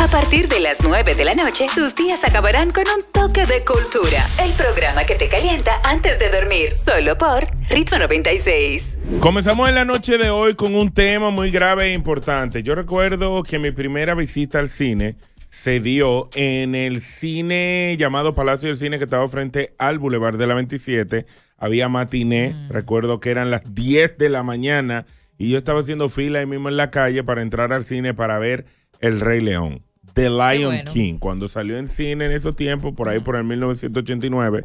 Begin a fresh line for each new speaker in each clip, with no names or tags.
A partir de las 9 de la noche, tus días acabarán con un toque de cultura. El programa que te calienta antes de dormir, solo por Ritmo 96.
Comenzamos en la noche de hoy con un tema muy grave e importante. Yo recuerdo que mi primera visita al cine se dio en el cine llamado Palacio del Cine que estaba frente al Boulevard de la 27. Había matiné, mm. recuerdo que eran las 10 de la mañana y yo estaba haciendo fila ahí mismo en la calle para entrar al cine para ver El Rey León. The Lion King, cuando salió en cine en esos tiempos, por ahí por el 1989,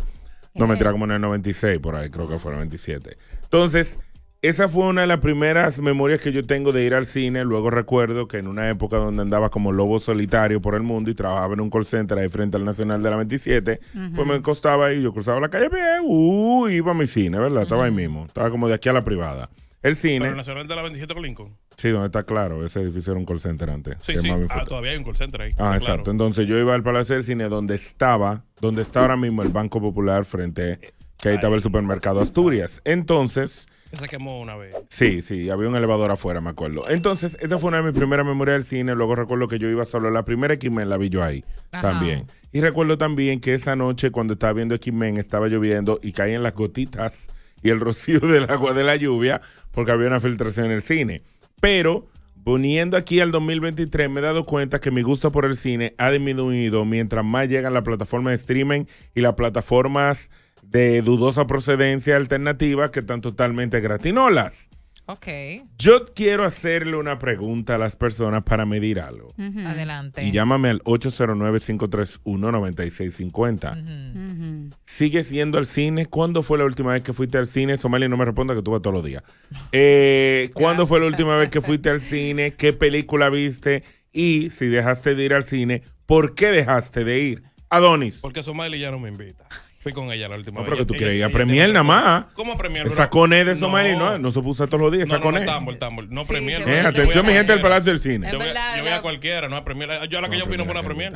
no me como en el 96, por ahí creo que fue el 97. Entonces, esa fue una de las primeras memorias que yo tengo de ir al cine. Luego recuerdo que en una época donde andaba como lobo solitario por el mundo y trabajaba en un call center ahí frente al Nacional de la 27, pues me costaba y yo cruzaba la calle, uh, iba a mi cine, ¿verdad? Estaba ahí mismo. Estaba como de aquí a la privada. El cine. el Nacional de la 27 con Sí, donde está claro, ese edificio era un call center antes. Sí, sí. Ah, todavía hay un call center ahí. Ah, exacto. Entonces yo iba al Palacio del Cine donde estaba, donde está ahora mismo el Banco Popular frente, que ahí estaba el supermercado Asturias. Entonces... Se quemó una vez. Sí, sí, había un elevador afuera, me acuerdo. Entonces, esa fue una de mis primeras memorias del cine. Luego recuerdo que yo iba solo. La primera X-Men la vi yo ahí también. Y recuerdo también que esa noche, cuando estaba viendo X-Men, estaba lloviendo y caían las gotitas y el rocío del agua de la lluvia porque había una filtración en el cine. Pero poniendo aquí al 2023 me he dado cuenta que mi gusto por el cine ha disminuido mientras más llegan las plataformas de streaming y las plataformas de dudosa procedencia alternativa que están totalmente gratinolas. Ok. Yo quiero hacerle una pregunta a las personas para medir algo.
Adelante. Y llámame
al 809-531-9650.
sigues
¿Sigue siendo al cine? ¿Cuándo fue la última vez que fuiste al cine? Somali, no me responda que tú vas todos los días. Eh, ¿Cuándo fue la última vez que fuiste al cine? ¿Qué película viste? Y si dejaste de ir al cine, ¿por qué dejaste de ir? Adonis. Porque Somali ya no me invita. Fui con ella la última no, vez. pero que tú querías ir Premier nada más. ¿Cómo Premier? Esa Ned de Somalia no, no se puso todos los días. Esa No, tambor, tambor. No Premier. atención, mi gente del Palacio del Cine. Yo voy a cualquiera, no a Premier. Yo a la que yo fui no fue una Premier.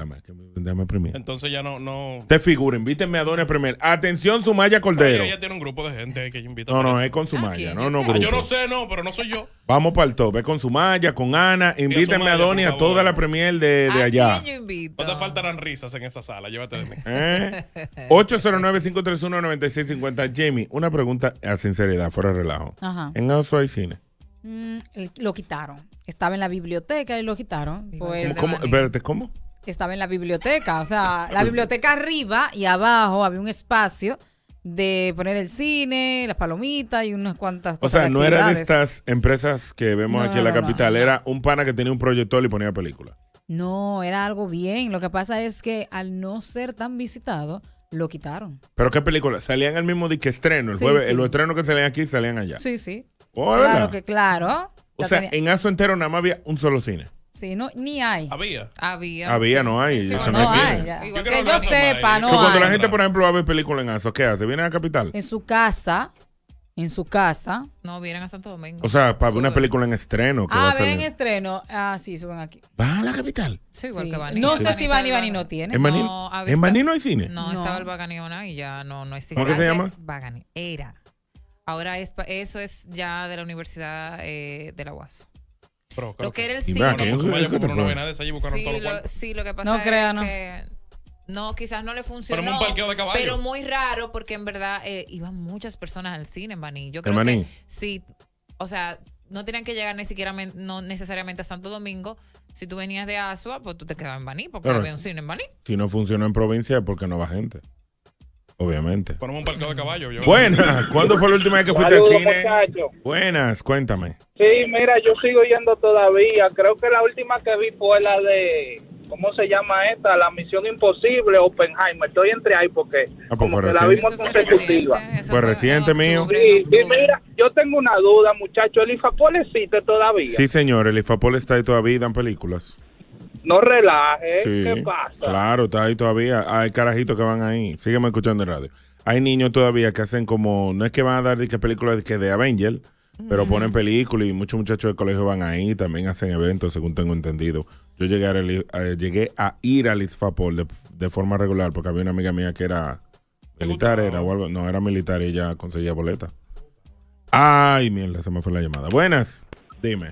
Dame Premier. Entonces ya no. no... Te figuren, invítenme a a Premier. Atención, Sumaya Cordero. Ella tiene un grupo de gente que yo invito. No, ah, no, es con Sumaya. No, no, ah, grupo. Yo no sé, no, pero no soy yo. Vamos para el top. Es con Sumaya, con Ana. Invítenme a Doña a toda la Premier de allá. No te faltarán risas en esa sala. Llévate de mí. 809 ¿Eh? 809 9650 Jamie, una pregunta a ah, sinceridad, fuera de relajo. Ajá. ¿En Oso hay cine?
Mm, lo quitaron. Estaba en la biblioteca y lo quitaron. Pues, ¿Cómo? Estaba en la biblioteca. O sea, la biblioteca arriba y abajo había un espacio de poner el cine, las palomitas y unas cuantas cosas. O sea, no era de
estas empresas que vemos aquí en la capital, era un pana que tenía un proyector y ponía películas.
No, era algo bien. Lo que pasa es que al no ser tan visitado, lo quitaron.
¿Pero qué película? ¿Salían el mismo día que estreno? El jueves, los estrenos que salían aquí salían allá. Sí, sí. Oh, claro
que claro.
O sea, en Aso entero nada más había un solo cine.
sí, no, ni hay. Había.
Había. Había, no hay. no, hay. que yo sepa, no hay. cuando la gente, por ejemplo, va a ver película en Aso, ¿qué hace? ¿Viene a la Capital?
En su casa en su casa. No, vienen a Santo
Domingo. O sea, para ver una película en estreno. Que ah, va a ah, ver en
estreno. Ah, sí, suben aquí.
¿Van a la capital?
Sí, igual que No sé si Bani Baní no tiene. ¿En Baní no, ¿En no hay cine? No, estaba el Baganiona y
ya no, no existe. ¿Cómo que se llama? Bagani. Era. Ahora es, eso es ya de la Universidad eh, de la UAS. Pero, lo que era el cine. sí, lo que pasa no es crea, no. que no, quizás no le funcionó. Pero, muy raro porque en verdad eh, iban muchas personas al cine en Baní. Yo creo ¿En que sí, o sea, no tenían que llegar ni siquiera no necesariamente a Santo Domingo. Si tú venías de Asua, pues tú te quedabas en Baní porque había un cine en Baní.
Si no funcionó en provincia es porque no va gente. Obviamente. Ponemos un parqueo de caballo. Buenas. ¿Cuándo fue la última vez que fuiste al cine? Buenas, cuéntame.
Sí, mira, yo sigo yendo todavía. Creo que la última que vi fue la de ¿cómo se llama esta? La Misión Imposible, Oppenheimer. Estoy entre ahí porque ah, pues la vimos consecutiva.
fue reciente, mío.
Y, mira, yo tengo una duda, muchacho. ¿El IFAPOL existe todavía? Sí,
señor. El IFAPOL está ahí todavía y dan películas.
No relaje. ¿eh? ¿Qué pasa? Claro,
está ahí todavía. Hay carajitos que van ahí. Sígueme escuchando en radio. Hay niños todavía que hacen como, no es que van a dar que películas de, que de Avenger, pero ponen películas y muchos muchachos de colegio van ahí, también hacen eventos, según tengo entendido. Yo llegué a, a ir al ISFAPOL de, forma regular porque había una amiga mía que era militar, era o algo, no, era militar y ella conseguía boleta. Ay, mierda, se me fue la llamada. Buenas, dime.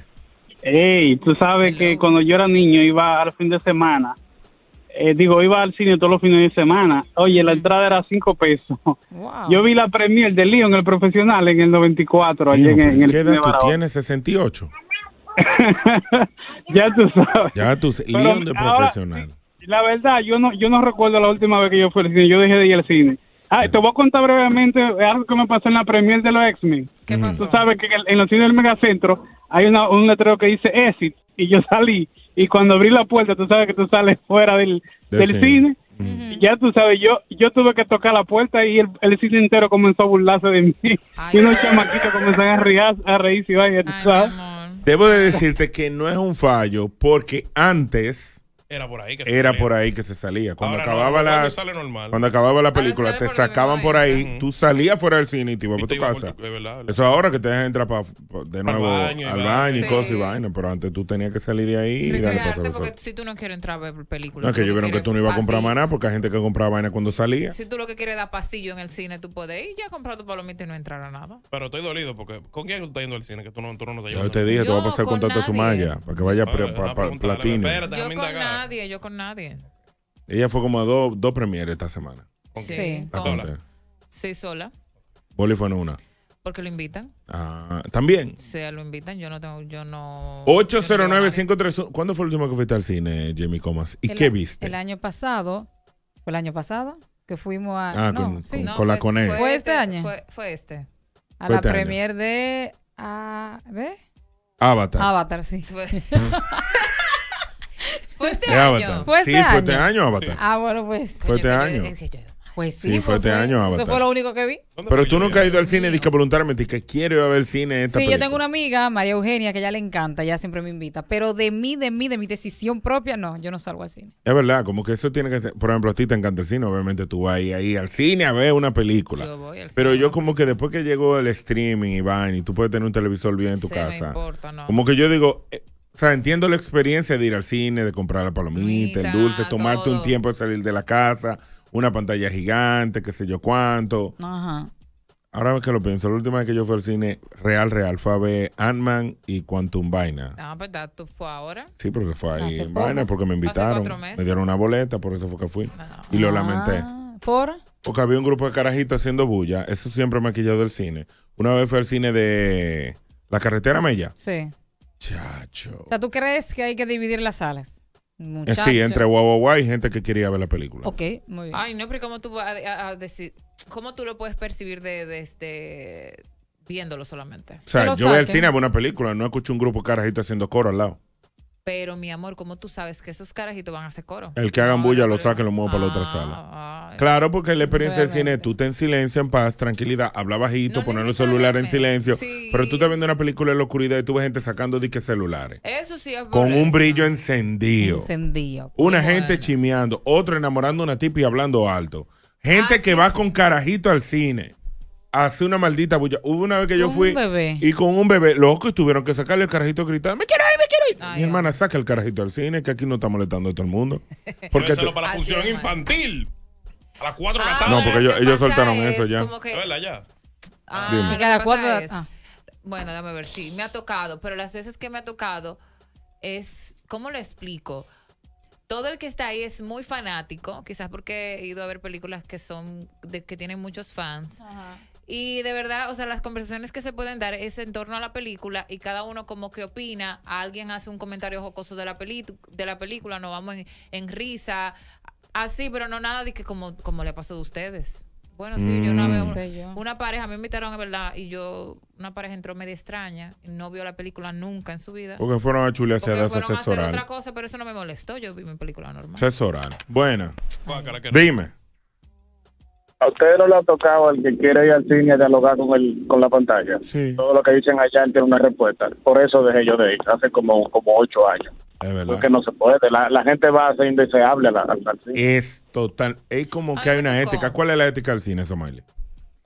Ey, tú sabes que
cuando yo era niño iba al fin de semana eh, digo, iba al cine todos los fines de semana. Oye, la entrada era cinco pesos. Yo vi la premier del lío el profesional en el 94. Allí en, en, el ¿Qué edad tú
tienes? 68. ya tú sabes. Ya tú, Leon de profesional.
La verdad, yo no, yo no recuerdo la última vez que yo fui al cine. Yo dejé de ir al cine te voy a contar brevemente algo que me pasó en la premier de los X-Men. ¿Qué pasó? Tú sabes que en los cines del megacentro hay un letrero que dice exit y yo salí y cuando abrí la puerta, tú sabes que tú sales fuera del, cine. y ya tú sabes, yo yo tuve que tocar la puerta y el, cine entero comenzó a burlarse de mí. y unos chamaquitos comenzaron a, reírse
y vaya, sabes. Debo de decirte que no es un fallo porque antes era por ahí que se Era salía. por ahí que se salía. Cuando, acababa, la, cuando acababa la película, te sacaban por ahí, tú salías fuera del cine y te ibas para tu casa. Eso ahora que te dejan entrar de nuevo al baño, y, cosas y vainas pero antes tú tenías que salir de ahí y, y darle Porque
si tú no
quieres entrar a ver películas. No, que yo vieron que tú no ibas a comprar nada
porque hay gente que compraba vaina cuando salía. Si
tú lo que quieres es dar pasillo en el cine, tú puedes ir ya comprar tu palomita y no entrar a nada.
Pero estoy dolido porque ¿con quién tú estás yendo al cine? Que tú no, Yo te dije, te voy a pasar contacto a su malla para que vaya para platino
yo con nadie.
Ella fue como a dos dos esta semana.
Sí. Sí, sola.
Boli fue una.
Porque lo invitan.
Ah, También.
O lo invitan. Yo no tengo, yo no.
809 ¿Cuándo fue el último que fuiste al cine, Jamie Comas? ¿Y qué viste?
El año pasado, fue el año pasado que fuimos a. Ah, con- sí. la fue- ¿Fue este, este año? Fue, este. a la este premiere de. ¿De? Avatar. Avatar, sí. Este este ¿Fue este año? ¿Fue sí, fue este año Avatar. Ah, bueno, pues. Fue este año.
Pues sí, fue este, este año Avatar. Eso fue lo único que vi. Pero tú nunca has ido al cine, dice voluntariamente, que quiero ir a ver cine. Esta sí, yo tengo
una amiga, María Eugenia, que ya le encanta, ya siempre me invita. Pero de mí, de mí, de mi decisión propia, no, yo no salgo al cine.
Es verdad, como que eso tiene que ser. Por ejemplo, a ti te encanta el cine, obviamente tú vas ahí, ahí al cine a ver una película. Yo voy al cine. Pero yo, como que después que llegó el streaming, y Iván, y tú puedes tener un televisor bien en tu casa. No importa, no. Como que yo digo. Eh, o sea, entiendo la experiencia de ir al cine, de comprar la palomita, el dulce, tomarte un tiempo de salir de la casa, una pantalla gigante, qué sé yo cuánto. Ajá. Ahora que lo pienso, la última vez que yo fui al cine real, real, fue a ver Ant-Man y Quantum Vaina. Ah, ¿verdad? Pues, ¿Tú fue ahora? Sí, porque fue ahí en Vaina, porque me invitaron. Me dieron una boleta, por eso fue que fui. Ah. Y lo lamenté. ¿Por? Porque había un grupo de carajitos haciendo bulla. Eso siempre me ha quillado del cine. Una vez fue al cine de La Carretera Mella.
Sí. Chacho. O sea, ¿tú crees que hay que dividir las salas? Eh, Muchacho. Sí, entre
guau y gente que quería ver la película.
Ok, muy bien. Ay, no, pero ¿cómo tú, decir,
¿cómo tú lo puedes percibir de este, viéndolo solamente? O sea, yo voy al cine a ver
una película, no escucho un grupo carajito haciendo coro al lado.
Pero, mi amor, ¿cómo tú sabes que esos
carajitos van a hacer coro?
El que hagan bulla lo saque y lo muevo para la otra sala. claro, porque la experiencia del cine, tú te en silencio, en paz, tranquilidad, habla bajito, poner el celular en silencio. Pero tú te viendo una película en la oscuridad y tú ves gente sacando diques celulares.
Eso sí es Con un
brillo encendido.
Encendido.
Una gente chimeando, otro enamorando una tipa y hablando alto. Gente ah, que va con carajito al cine hace una maldita bulla. Hubo una vez que yo fui y con un bebé, los ojos tuvieron que sacarle el carajito gritando, me quiero ir, me quiero ir. Mi hermana, saca el carajito al cine, que aquí no está molestando a todo el mundo. Porque eso para la función infantil. A las 4 de la ah, tarde. No, porque ellos, soltaron eso ya. Que...
ya? Ah, Dime. a las 4 Bueno, déjame ver, sí, me ha tocado, pero las veces que me ha tocado es, ¿cómo lo explico? todo el que está ahí es muy fanático, quizás porque he ido a ver películas que son de, que tienen muchos fans. Ajá. Y de verdad, o sea, las conversaciones que se pueden dar es en torno a la película y cada uno como que opina, alguien hace un comentario jocoso de la, de la película, nos vamos en, risa, así, pero no nada de que como, como le pasó a ustedes. Bueno, sí, yo una mm. vez, una, pareja, me invitaron, de verdad, y yo, una pareja entró media extraña, no vio la película nunca en su vida. Porque fueron a chulear Porque fueron otra cosa, pero eso no me molestó, yo vi mi película
normal. Asesoral. Bueno, Dime a ustedes
no le ha tocado al que quiere ir al cine a dialogar con el con la pantalla. Todo lo que dicen allá tiene una respuesta. Por eso dejé yo de ir hace como como ocho años. Porque no se puede, la, la gente va a ser indeseable
al, al cine. Es total, es como que hay una ética. ¿Cuál es la ética del cine, Somalia?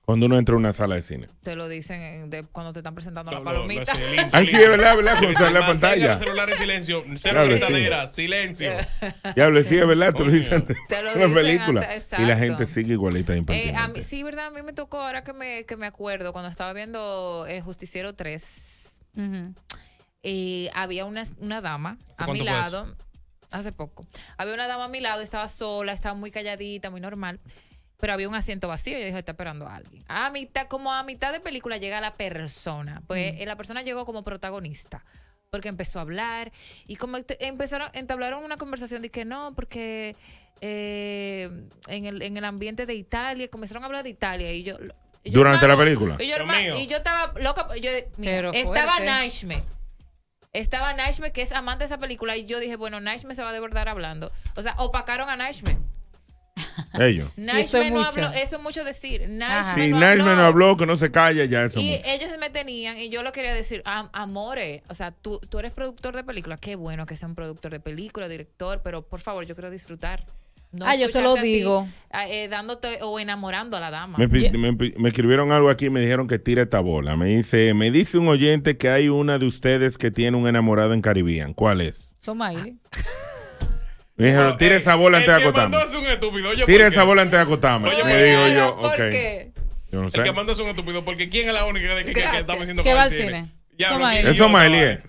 Cuando uno entra a una sala de cine.
Te lo dicen cuando te están presentando las la palomita.
Ay, sí, es verdad, verdad, cuando está en la pantalla. El celular en silencio, cero gritadera, silencio. Ya sí. sí, es verdad, te lo dicen en película. y la gente sigue igualita eh,
Sí, verdad, a mí me tocó, ahora que me, que me acuerdo, cuando estaba viendo eh, Justiciero 3, y había una, una dama a mi lado, hace poco, había una dama a mi lado, estaba sola, estaba muy calladita, muy normal pero había un asiento vacío y yo dije, está esperando a alguien. A mitad, como a mitad de película llega la persona, pues mm. eh, la persona llegó como protagonista porque empezó a hablar y como empezaron, entablaron una conversación de que no, porque eh, en, el, ambiente de Italia, comenzaron a hablar de Italia y yo...
Durante la película. Y yo,
estaba loca, yo, estaba Naishme. Estaba Naishme, que es amante de esa película, y yo dije, bueno, Naishme se va a desbordar hablando. O sea, opacaron a Naishme.
Ellos.
no eso es mucho
decir. si me no
habló, que no se calle ya eso. Y
ellos me tenían y yo lo quería decir, amores, o sea, tú, tú eres productor de películas, qué bueno que sea un productor de película, director, pero por favor, yo quiero disfrutar. ah, yo se lo digo. Eh, dándote o enamorando a la
dama.
Me, escribieron algo aquí me dijeron que tire esta bola. Me dice, me dice un oyente que hay una de ustedes que tiene un enamorado en Caribbean. ¿Cuál es?
Somaire.
Me dijeron, tira esa bola antes de acotarme. un
estúpido. Tira esa bola antes de acotarme. Oye, me digo yo, ¿por qué?
Yo no sé. El que mandó
es un estúpido, porque ¿quién es la única que, que, haciendo estamos haciendo ¿Qué va al cine? Somali.
Eso eh.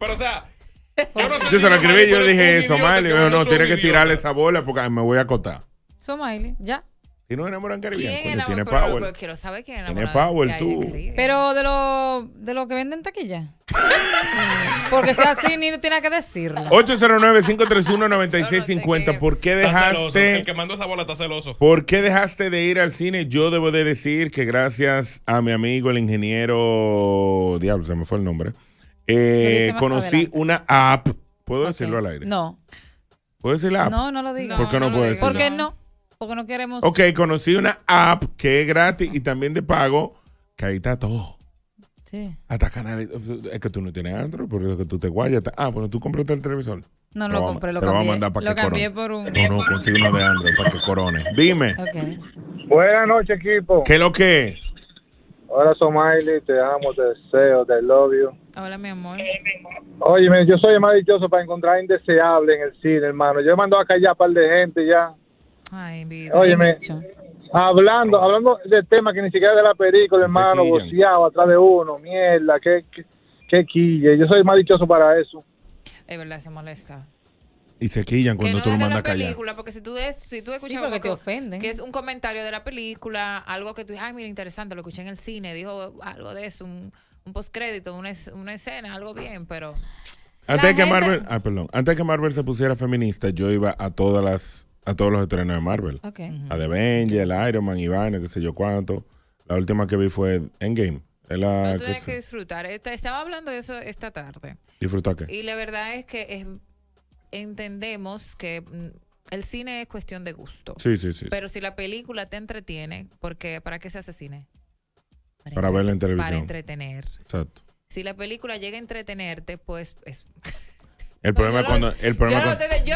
Pero, o sea, yo se lo escribí,
yo dije, eso Somali, no, tiene que tirarle esa bola porque me voy a acotar.
Somaili, eh. ya.
Si no enamoran ¿Quién tiene power.
quiero quién enamora. Tiene power, tú. Pero de lo, que venden taquilla. Porque si así, ni tiene que decirlo.
809-531-9650. ¿Por qué dejaste, El que mandó esa bola está celoso. por qué dejaste de ir al cine? Yo debo de decir que gracias a mi amigo, el ingeniero... Diablo, se me fue el nombre. Eh, conocí una app. ¿Puedo decirlo al aire? No, ¿Puedo decir la app? no,
no lo digas. ¿Por qué no, ¿Por qué no? Porque no queremos. Ok,
conocí una app que es gratis y también de pago, que ahí está todo. Sí. Hasta canales. Es que tú no tienes Android, porque que tú te guayas. Ah, bueno, tú compraste el televisor. No lo, compré, lo cambié. Lo, cambié por un. No, no, consigue uno de Android para que corone. Dime. Okay. Buenas noches, equipo. ¿Qué es lo que es?
Hola, Somaili, te amo, te deseo, te love you. Hola, mi amor. Oye, yo soy más dichoso para encontrar indeseable en el cine, hermano. Yo he mandado acá ya a un par de gente ya. Ay, envidia hablando, hablando de tema que ni siquiera de la película, hermano, boceado atrás de uno, mierda, que qué, quille. Yo soy más dichoso para eso.
Es verdad, se molesta.
Y se quillan cuando que tú lo mandas callar.
porque si tú, es, escuchas algo que, te ofenden. que es un comentario de la película, algo que tú dices, ay, mira, interesante, lo escuché en el cine, dijo algo de eso, un, un postcrédito, una,
escena, algo bien, pero...
Antes que Marvel, ah, perdón, antes que Marvel se pusiera feminista, yo iba a todas las a todos los estrenos de Marvel. Okay. A The Avengers, el Iron Man, Iván, qué sé yo cuánto. La última que vi fue Endgame. Es la tienes que,
disfrutar. Estaba hablando de eso esta tarde.
¿Disfrutar qué? Y
la verdad es que entendemos que mm, el cine es cuestión de gusto.
Sí, sí, sí. Pero
si la película te entretiene, porque ¿para qué se hace cine?
Para, ver verla en Para
entretener. Exacto. Si la película llega a entretenerte, pues
es, El problema es cuando el problema
yo,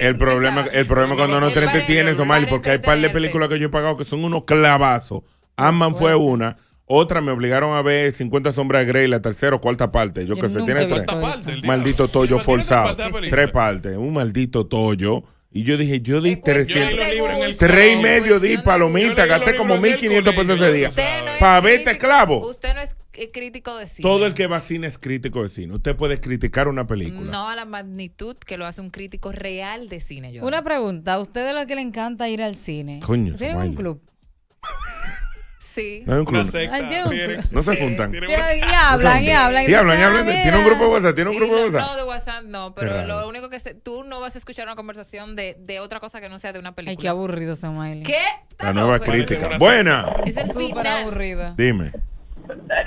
el problema el problema cuando no
te entretienes Omar porque hay par de películas que yo he pagado que son unos clavazos. Amman fue una, otra me obligaron a ver 50 sombras de Grey, la tercera o cuarta parte. Yo, que sé, tiene tres. maldito tollo forzado. Tres partes. Un maldito Toyo. Y yo dije, yo di 300. Tres y medio di palomita. Gasté como 1.500 pesos ese día. Para verte esclavo.
Usted no es crítico de cine. Todo el
que va a cine es crítico de cine. Usted puede criticar una película.
No a la magnitud que lo hace un crítico real de cine.
Yo una pregunta. ¿A usted de lo que le encanta ir al cine? Coño, tiene un club?
Sí. No un club. Una secta, No se juntan. Y, hablan, y hablan. Y hablan, Tiene un ah, grupo de WhatsApp, tiene un grupo de WhatsApp. No, de WhatsApp no, pero lo único que sé tú no vas a escuchar una conversación de, de, otra cosa que no sea de una película. Ay, qué
aburrido, Samuel.
¿Qué?
La nueva crítica. Buena.
Es Súper aburrida.
Dime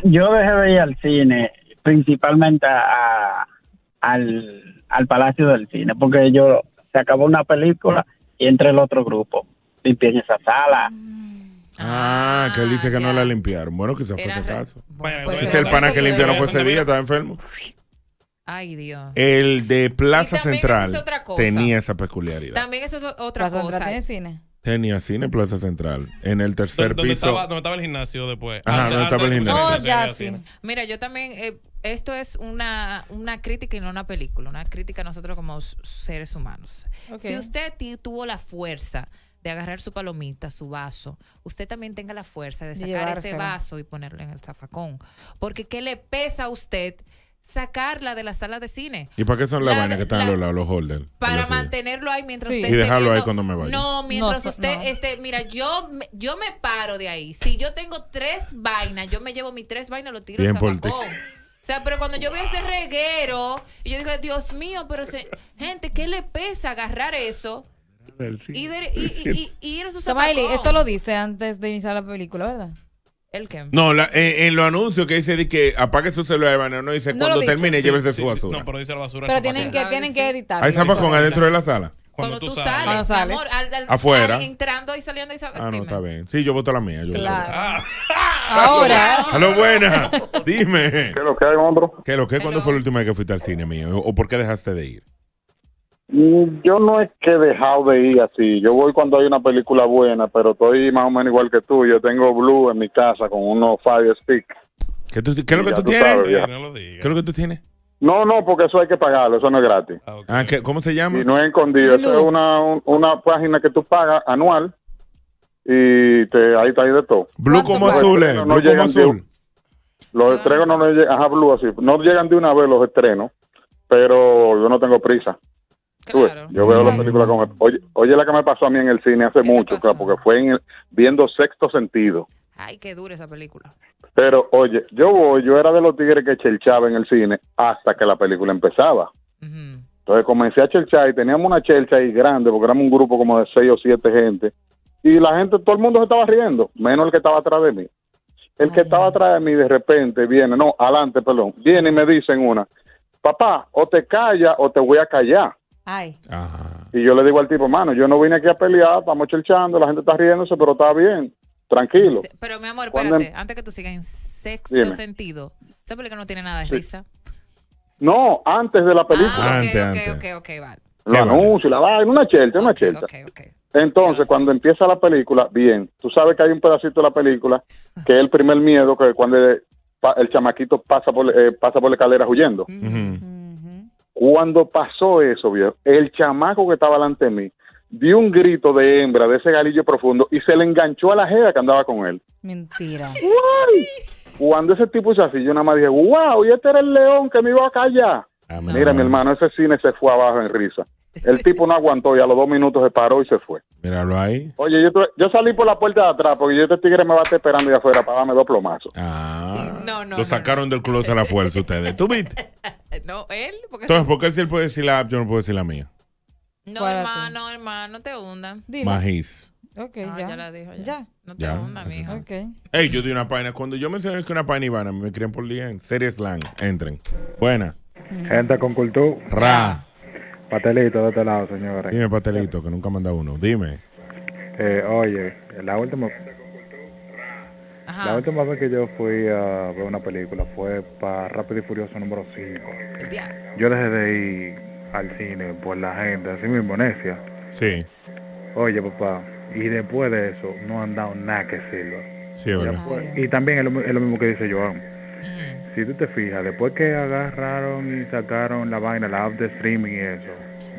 yo dejé de ir al
cine, principalmente al, Palacio del Cine, porque
yo se acabó una
película y entré el otro grupo. Limpié esa sala.
Ah, que él dice que no ah, la limpiaron. Bueno, quizás fue ese caso. Bueno, es el pana que limpió no fue ese día, estaba enfermo.
Ay, Dios.
El de Plaza Central tenía esa peculiaridad.
También eso es otra cosa. Central cine.
Tenía Cine Plaza Central, en el tercer piso. Estaba, ¿Dónde estaba el gimnasio después? Ajá, estaba el gimnasio? Oh, ya,
Mira, yo también, eh, esto es una, crítica y no una película, una crítica a nosotros como seres humanos. Si usted tuvo la fuerza de agarrar su palomita, su vaso, usted también tenga la fuerza de sacar ese vaso y ponerlo en el zafacón. Porque ¿qué le pesa a usted sacarla de la sala de cine. ¿Y para qué son las vainas que
están a los, holders? Para
mantenerlo ahí mientras usted y dejarlo ahí cuando me vaya. No, mientras usted este mira, yo yo me paro de ahí. Si yo tengo tres vainas, yo me llevo mis tres vainas, lo tiro y al zapacón. O sea, pero cuando yo veo ese reguero, y yo digo, Dios mío, pero gente, ¿qué le
pesa agarrar eso? Y, y, y, y, ir a su zapacón? eso lo dice antes de iniciar la película, ¿verdad? ¿El que
No, en los anuncios que dice que apague su celular, hermano, no dice cuando termine, Sí, llévese su basura. No, pero dice la basura. Pero tienen que, tienen que editar. Hay con adentro de la sala. Cuando, tú sales, Cuando sales.
Afuera. entrando y saliendo y saliendo. Ah, no,
está bien. Sí, yo voto la mía. Yo ah.
Ahora. a
lo buena. Dime. ¿Qué lo que hay, otro? ¿Qué es lo que? ¿Cuándo fue la última vez que fuiste al cine, mío? ¿O por qué dejaste de ir?
Mm, yo no es que he dejado de ir así. Yo voy cuando hay una película buena, pero estoy más o menos igual que tú. Yo tengo Blue en mi casa con unos five Stick.
¿Qué, es lo que tú, tienes? no ¿Qué es que tú tienes?
No, no, porque eso hay que pagarlo, eso no es gratis. Ah,
ah ¿Cómo se llama? Y no es escondido, eso es
una, una página que tú pagas anual y te, ahí está ahí de todo. Blue como azul, eh, No azul. los estrenos así, no llegan de una vez los estrenos, pero yo no tengo prisa. Yo veo la película con... Oye, oye, la que me pasó a mí en el cine hace mucho, porque fue viendo Sexto Sentido. Ay, qué dura esa película. Pero, oye, yo voy, yo era de los tigres que chelchaba en el cine hasta que la película empezaba. Entonces comencé a chelchar y teníamos una chelcha ahí grande, porque éramos un grupo como de seis o siete gente. Y la gente, todo el mundo se estaba riendo, menos el que estaba atrás de mí. El que estaba atrás de mí de repente viene, no, adelante, perdón, viene y me dicen una, papá, o te calla o te voy a callar. Ay. Y yo le digo al tipo, mano, yo no vine aquí a pelear, estamos chelchando, la gente está riéndose, pero está bien, tranquilo.
pero mi amor, espérate, em antes que tú sigas en sexto sentido, ¿sabes por no tiene nada de risa?
No, antes de la película. Ah, ok,
ok, ok, vale.
la una chelcha, una Entonces, cuando empieza la película, bien, tú sabes que hay un pedacito de la película que es el primer miedo que cuando el chamaquito pasa por, eh, pasa por la escalera huyendo. Cuando pasó eso, el chamaco que estaba delante de mí dio un grito de hembra de ese galillo profundo y se le enganchó a la jeva que andaba con él. Mentira. Cuando ese tipo hizo así, yo nada más dije, wow, y este era el león que me iba a callar. Ah, Mira, mi hermano, ese cine se fue abajo en risa. El tipo no aguantó y a los dos minutos se paró y se fue. Míralo ahí. Oye, yo, yo salí por la puerta de atrás porque yo este tigre me va a estar esperando allá afuera para darme dos plomazos. Ah.
No, no. Lo sacaron del club a la fuerza ustedes. ¿Tú viste?
No, él.
Entonces, ¿por qué si él puede decir la app, yo no puedo decir la mía?
No, hermano, hermano, no te Dime. magis Ok, ya. ya la dijo. Ya.
No te hundas, mijo. Ok. Ey, yo di una página. Cuando yo mencioné que una página Ivana, me crían por día en Series Slang. Entren. Buena. Gente con cultura. Ra.
Patelito de este lado,
señores. Dime, Patelito, que nunca manda uno. Dime. Eh, oye, la última...
vez que yo fui a ver una película fue para Rápido y Furioso número 5. Yo dejé de ir al cine por la gente, así mismo necia. Sí. Oye, papá, y después de eso no han dado nada que sirva. Sí, verdad. y también es lo, mismo que dice Joan si tú te fijas, después que agarraron y sacaron la vaina, la app de streaming y eso,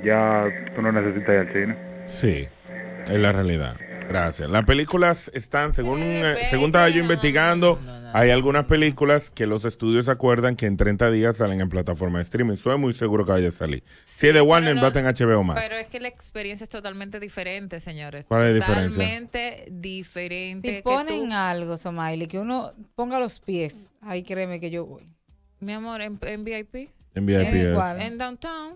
ya
tú no necesitas ir al cine. Sí, es la realidad. Gracias. Las películas están, según, eh, según estaba yo investigando, hay algunas películas que los estudios acuerdan que en 30 días salen en plataforma de streaming. Soy muy seguro que vaya a salir. si es de Warner, va a en HBO más.
Pero es que la experiencia es totalmente diferente, señores. ¿Cuál es la diferencia? Totalmente diferente. Si ponen
algo, Somaili, que uno ponga los pies, ahí créeme que yo voy.
Mi amor, en, VIP. En VIP. En, en Downtown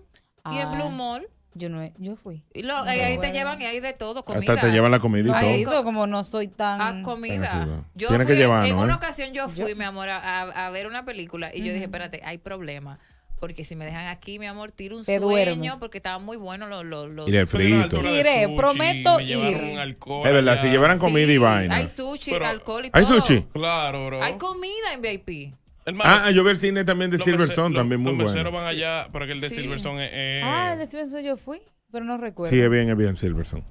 y en ah. Blue Mall.
Yo no, yo fui. ahí te llevan y hay de todo,
comida. Hasta te llevan la comida y no, todo. como no soy tan... A ah, comida. Ah, yo que llevar En ¿eh? una ocasión yo fui, mi amor, a, ver una película y yo dije, espérate, hay problema. Porque si me dejan aquí, mi amor, tiro un sueño porque estaban muy buenos los, los,
los... Y de frito.
Iré, prometo ir. Alcohol, es verdad, si llevaran comida y vaina. Hay
sushi, alcohol y
todo. ¿Hay sushi? Claro, bro. Hay
comida en VIP
ah, yo vi el cine también de Silverson, también muy bueno. Los meseros van allá, para que el de Silverson es... ah,
el de Silverson yo fui, pero no recuerdo. Sí, es bien,
es bien Silverson.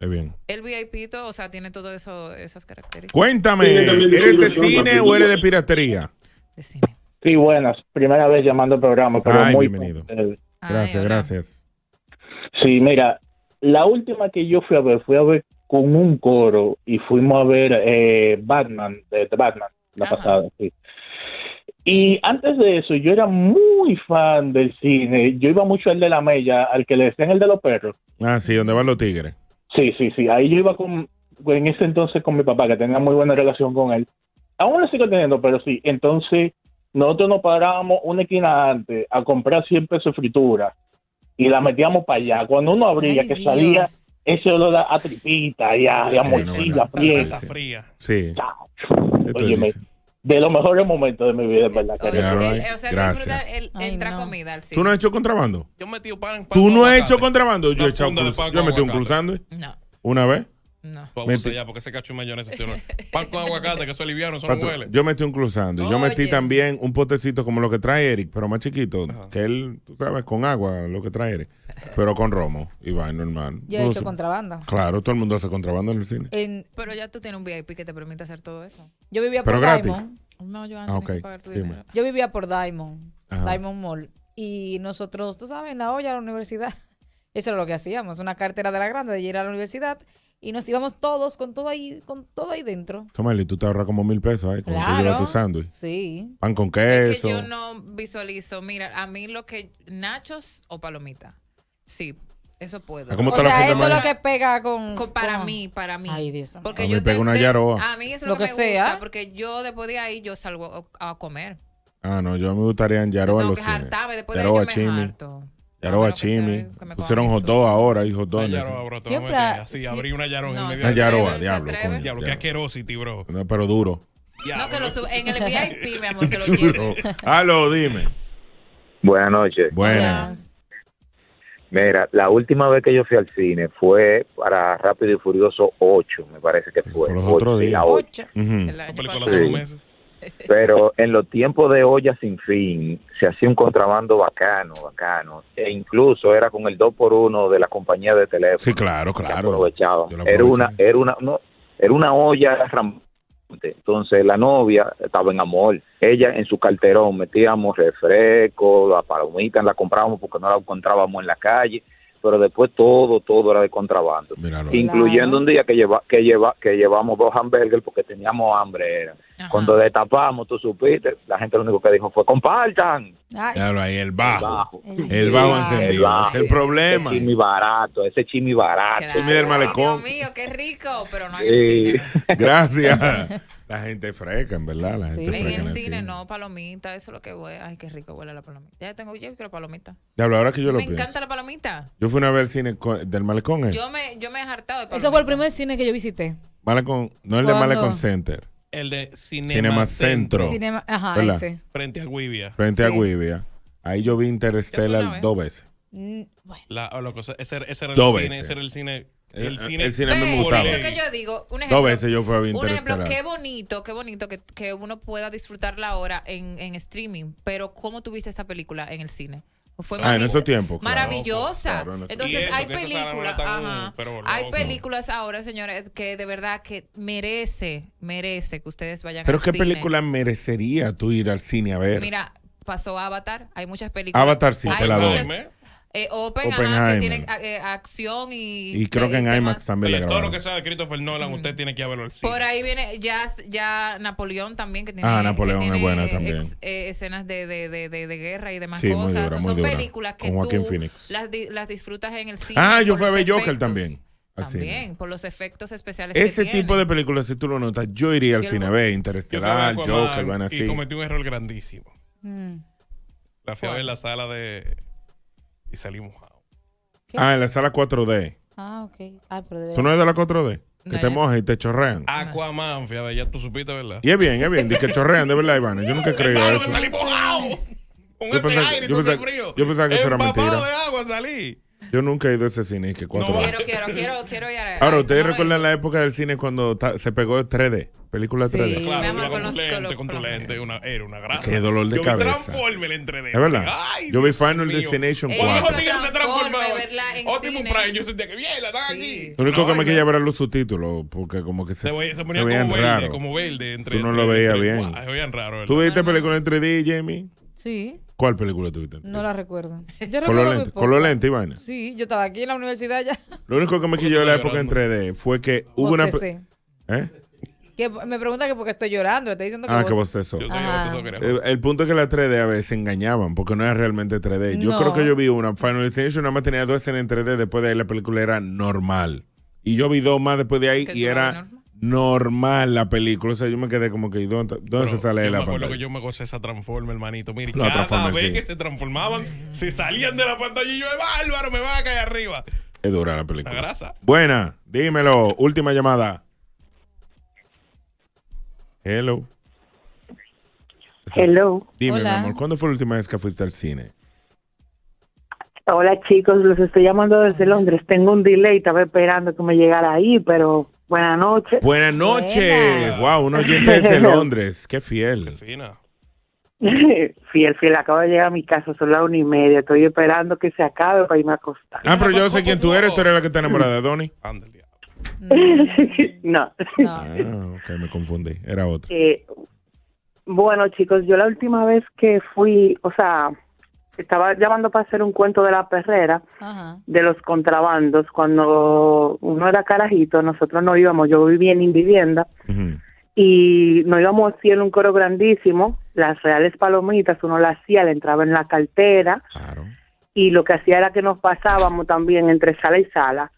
Es bien.
El VIP, o sea, tiene todo eso, esas
características. Cuéntame, ¿eres de cine o eres de piratería? De cine. Sí, buenas. Primera vez llamando al programa, pero Ay, muy bienvenido. Gracias, gracias.
Sí, mira, la última que yo fui a ver, fui a ver con un coro y fuimos a ver eh, Batman, de, Batman, la pasada, sí.
Y antes
de eso, yo era muy fan del cine. Yo iba mucho al de la Mella, al que le decían el de los perros.
Ah, sí, donde van los tigres.
Sí, sí, sí. Ahí yo iba con, en ese entonces con mi papá, que tenía muy buena relación con él. Aún lo sigo teniendo, pero sí. Entonces, nosotros nos parábamos una esquina antes a comprar siempre su fritura y la metíamos para allá. Cuando uno abría, que salía ese olor a tripita y a, a morcilla fría. Sí. Oye, de los mejores momentos de mi vida, en verdad. Oye, el,
o sea, Gracias. entra comida al ¿Tú no has hecho
contrabando? Yo metí ¿Tú no has hecho contrabando? Yo he echado Yo metí un cruzando. No. ¿Una vez? No. ya porque ese cacho mayonesa. Pan con aguacate, que eso liviano, eso Yo metí un cruzando. Yo metí también un potecito como lo que trae Eric, pero más chiquito. Que él, tú sabes, con agua lo que trae Eric. Pero con romo. Y va, normal. Yo he hecho contrabando. Claro, todo el mundo hace contrabando en el
cine. pero ya tú tienes un VIP que te permite hacer todo eso. Yo vivía
por Diamond.
No,
yo antes ah, Yo vivía por Diamond. Diamond Mall. Y nosotros, tú sabes, la olla, a la universidad. Eso era lo que hacíamos, una cartera de la grande de ir a la universidad y nos íbamos todos con todo ahí, con todo ahí dentro.
Y tú te ahorras como mil pesos ahí cuando claro. llevas tu sándwich. Sí. Pan con queso. Es que yo
no visualizo. Mira, a mí lo que nachos o palomita. Sí. Eso puedo. o
sea, eso es lo que
pega con, para mí, para mí. Ay, Dios. Porque a yo
pego una yaroa. A
mí es lo, que, me gusta, porque yo después de ahí yo salgo a comer.
Ah, no, yo me gustaría en yaroa yo tengo que después de ahí yo me harto. Yaroba Chimi. Pues, Pusieron hot dog ahora hijo de dog. bro,
Siempre... Así, abrí una Yaroba no, en medio. Una Yaroba, diablo.
Con... Diablo, qué asquerosity, bro. No, pero duro. No,
que lo sub... en el VIP, mi amor, que lo llevo.
Aló, dime. Buenas noches. Buenas. Mira, la
última vez que yo fui al cine fue para Rápido y Furioso 8, me parece que fue. Fue los otros días. 8. Uh
-huh. El año la
Sí. Pero en los tiempos de olla sin fin se hacía un contrabando bacano, bacano. E incluso era con el 2 por 1 de la compañía de teléfono. Sí, claro, claro. Aprovechaba. Era una, era una, era una olla Entonces la novia estaba en amor. Ella en su carterón metíamos refresco, la palomita la comprábamos porque no la encontrábamos en la calle pero después todo, todo era de contrabando, incluyendo un día que lleva, que lleva, llevamos dos hamburgers porque teníamos hambre, era. Cuando destapamos, tú supiste, la gente lo único que dijo fue, compartan. Claro, ahí el bajo. El bajo, encendido. El Es el problema. Ese chimi
barato, ese chimi barato. Chimi del malecón. Dios
mío, qué rico, pero no hay
cine. Gracias. La gente freca, en verdad. La sí, en, el en el
cine, no, palomita, eso es lo que huele. Ay, qué rico huele la palomita. Ya tengo, yo quiero palomita.
Ya hablo, ahora que yo lo lo Me encanta
la palomita.
Yo fui una vez al cine del Malecón. ¿eh? Yo,
me, yo me he hartado de Eso fue el primer cine que yo visité.
Malecón, no el de Malecón Center. El de Cinema, Cinema Centro. ajá, Frente a Guivia. Frente a Guivia. Ahí yo vi Interstellar dos veces. bueno. ese, era el cine, ese, eh, era el eh, cine, el cine. me gustaba.
Dos veces yo fui a Un ejemplo, qué bonito, qué bonito que, que uno pueda disfrutarla ahora en, en streaming, pero ¿cómo tuviste esta película en el cine? ah, en ese tiempo maravillosa. Entonces, hay películas. hay películas ahora, señores, que de verdad que merece, merece que ustedes vayan pero cine. Pero, ¿qué película
merecería tú ir al cine a ver? Mira,
pasó Avatar. Hay muchas películas. Avatar sí, te la eh, open, que tiene eh, eh, acción y. Y creo que en IMAX
también Oye, le Todo lo que sabe de Christopher Nolan, usted tiene que verlo al cine. Por
ahí viene ya, ya Napoleón también, que tiene. Ah, Napoleón
tiene es buena también.
escenas de, de, de, de,
guerra y demás cosas. son películas que tú las, las, disfrutas en el cine. Ah, yo fui a ver Joker también. También, cine. por los
efectos especiales Ese tipo
de películas, si tú lo notas, yo iría al cine cine, ver, Interestelar, Joker, van así. Y cometí un error grandísimo. Mm. La fui a ver la sala de y salí mojado. Ah, en la sala 4D. Ah, ok. Ah, pero de ¿Tú no eres de la 4D? Que te mojas y te chorrean. Ah, Aquaman, fíjate, ya tú supiste, ¿verdad? Y es bien, es bien. Dice que chorrean, de verdad, Iván. Yo nunca he creído eso. Salí mojado. Con ese aire y todo ese frío. Yo pensaba que eso era mentira. de
agua salí.
Yo nunca he ido a ese cine. Que cuatro no. quiero, quiero,
quiero, quiero ir a Ahora, ¿ustedes
recuerdan la época del cine cuando se pegó el 3D? Película 3D. Sí, claro, mi amor, con, los lente, con tu lente, una, era una gracia. Qué dolor de yo cabeza. Yo transforme en 3D. Es verdad. Ay, yo vi Final mío. Destination 4. Ellos lo se transformaban. Optimus Prime, yo sentía que bien, la están aquí. Lo único que me quería ver los subtítulos, porque como que se, se, veía, se ponía se como, verde, como verde. Entre, Tú no lo veías bien. Se veían raro, ¿verdad? ¿Tú viste película en 3D, Jamie? Sí. ¿Cuál película tuviste?
No la recuerdo. Yo con, los con y Sí, yo estaba aquí en la universidad ya.
Lo único que me quilló de la época en 3D fue que hubo una. ¿Eh?
Que me pregunta que porque estoy llorando, estoy diciendo que Ah, que vos te sos. Eh,
el, punto es que las 3D a veces engañaban, porque no era realmente 3D. Yo creo que yo vi una Final Destination, nada más tenía dos escenas en 3D, después de ahí la película era normal. Y yo vi dos más después de ahí y era normal la película. O sea, yo me quedé como que, ¿dónde, se sale de la me pantalla? que yo me gocé esa transforma, hermanito. Mire, cada vez que se transformaban, se salían de la pantalla y yo, bárbaro, me va a caer arriba. Es dura la película. Buena, dímelo. Última llamada. Hello. Hello. Dime, mi amor, ¿cuándo fue la última vez que fuiste al cine?
Hola chicos, los estoy llamando desde Londres. Tengo un delay, estaba esperando que me llegara ahí, pero Buenas noches. Buenas noches.
Wow, un oyente desde Londres. Qué fiel. Fiel,
fiel, acabo de llegar a mi casa, son las una y media. Estoy esperando que se acabe para irme a acostar.
Ah, pero yo sé quién tú eres, tú eres la que está enamorada de Donny. Ándale. no. no. Ah, ok, me confundí. Era otra.
Eh, bueno, chicos, yo la última vez que fui, o sea, estaba llamando para hacer un cuento de la perrera, de los contrabandos. Cuando uno era carajito, nosotros no íbamos, yo vivía en vivienda y no íbamos así en un coro grandísimo, las reales palomitas, uno las hacía, le entraba en la cartera y lo que hacía era que nos pasábamos también entre sala y sala.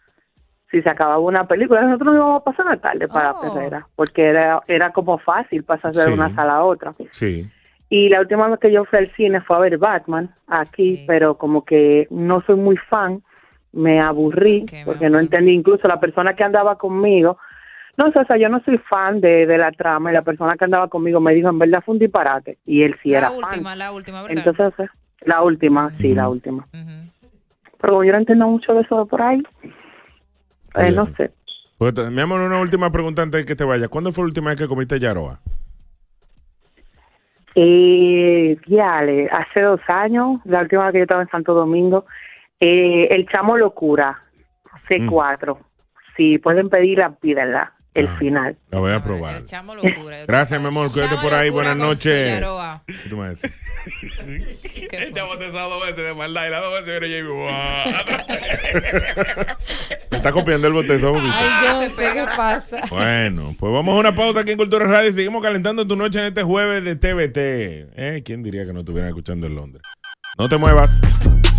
Si se acababa una película, nosotros no íbamos a pasar la tarde para la oh. perrera, porque era, era como fácil pasar de una sala a otra. Sí. Y la última vez que yo fui al cine fue a ver Batman aquí, pero como que no soy muy fan, me aburrí porque no entendí. Incluso la persona que andaba conmigo, no sé, o sea, yo no soy fan de, la trama y la persona que andaba conmigo me dijo, en verdad fue un disparate. Y él sí era fan. La última, ¿verdad? Entonces, eh, la última, sí, la última. pero Pero yo no entiendo mucho de eso por ahí.
Eh, no sé. Pues, mi amor, una última pregunta antes de que te vaya ¿Cuándo fue la última vez que comiste Yaroa?
Eh, Ale, hace dos años, la última vez que yo estaba en Santo Domingo, eh, el chamo locura, C4. Mm. Si pueden pedirla, pídanla. El ah, final.
La voy a probar. Gracias, mi amor. Cuídate por ahí. Buenas noches. Este ha botezado dos veces de maldad y las dos veces viene está copiando el botezón. Ay, pasa? Bueno, pues vamos a una pausa aquí en Cultura Radio y seguimos calentando tu noche en este jueves de TVT. ¿Eh? ¿Quién diría que no estuvieran escuchando en Londres? No te muevas.